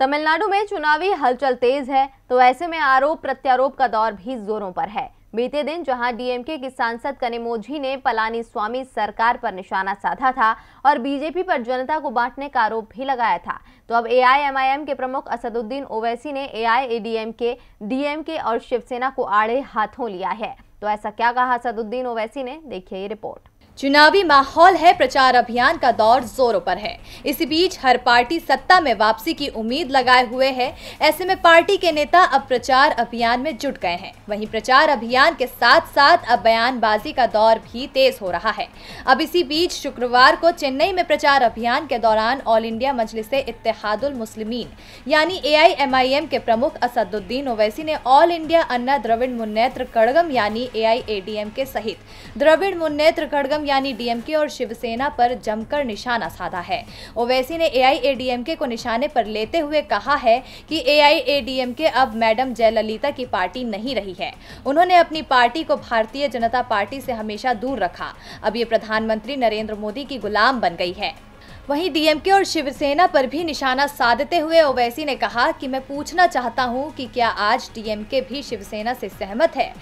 तमिलनाडु में चुनावी हलचल तेज है तो ऐसे में आरोप प्रत्यारोप का दौर भी जोरों पर है बीते दिन जहां डीएमके की सांसद कनेमोझी ने पलानी स्वामी सरकार पर निशाना साधा था और बीजेपी पर जनता को बांटने का आरोप भी लगाया था तो अब एआईएमआईएम के प्रमुख असदुद्दीन ओवैसी ने एआईएडीएमके डीएमके और शिवसेना को आड़े हाथों लिया है तो ऐसा क्या कहा असदुद्दीन ओवैसी ने देखिए ये रिपोर्ट चुनावी माहौल है प्रचार अभियान का दौर जोरों पर है इसी बीच हर पार्टी सत्ता में वापसी की उम्मीद लगाए हुए है ऐसे में पार्टी के नेता अब प्रचार अभियान में जुट गए हैं वहीं प्रचार अभियान के साथ साथ अब बयानबाजी का दौर भी तेज हो रहा है अब इसी बीच शुक्रवार को चेन्नई में प्रचार अभियान के दौरान ऑल इंडिया मजलिस इतिहादुल मुस्लिमीन यानी ए आई के प्रमुख असदुद्दीन ओवैसी ने ऑल इंडिया अन्ना द्रविड़ मुन्नेत्र कड़गम यानी एआईएडीएम के सहित द्रविड़ मुन्नेत्र कड़गम यानी डीएमके और शिवसेना पर जमकर निशाना साधा है ओवैसी ने एआईएडीएमके को निशाने पर लेते हुए कहा है कि एआईएडीएमके अब मैडम जयललिता की पार्टी नहीं रही है उन्होंने अपनी पार्टी को भारतीय जनता पार्टी से हमेशा दूर रखा अब ये प्रधानमंत्री नरेंद्र मोदी की गुलाम बन गई है वहीं डीएमके और शिवसेना पर भी निशाना साधते हुए ओवैसी ने कहा कि मैं पूछना चाहता हूं कि क्या आज डीएमके भी शिवसेना से सहमत है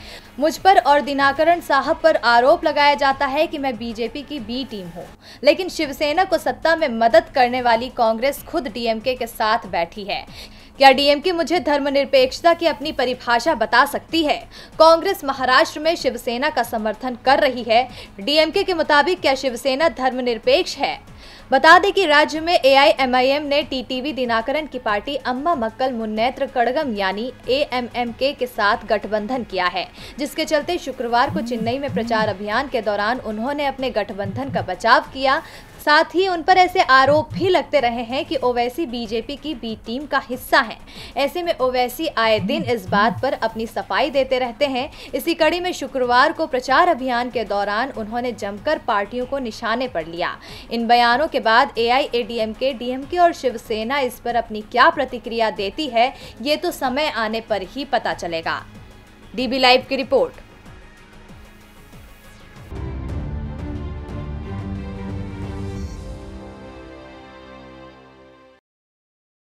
मुझ पर और दिनाकरण साहब पर आरोप लगाया जाता है कि मैं बीजेपी की बी टीम हूं लेकिन शिवसेना को सत्ता में मदद करने वाली कांग्रेस खुद डीएमके के साथ बैठी है क्या डीएमके मुझे धर्मनिरपेक्षता की अपनी परिभाषा बता सकती है कांग्रेस महाराष्ट्र में शिवसेना का समर्थन कर रही है डीएमके के मुताबिक क्या शिवसेना धर्मनिरपेक्ष है बता दें कि राज्य में एआईएमआईएम ने टीटीवी दिनाकरण की पार्टी अम्मा मक्कल मुन्नेत्र कड़गम यानी एएमएमके के साथ गठबंधन किया है जिसके चलते शुक्रवार को चेन्नई में प्रचार अभियान के दौरान उन्होंने अपने गठबंधन का बचाव किया साथ ही उन पर ऐसे आरोप भी लगते रहे हैं कि ओवैसी बीजेपी की बी टीम का हिस्सा हैं ऐसे में ओवैसी आए दिन इस बात पर अपनी सफाई देते रहते हैं इसी कड़ी में शुक्रवार को प्रचार अभियान के दौरान उन्होंने जमकर पार्टियों को निशाने पर लिया इन बयानों के बाद ए आई ए डी और शिवसेना इस पर अपनी क्या प्रतिक्रिया देती है ये तो समय आने पर ही पता चलेगा डीबी लाइव की रिपोर्ट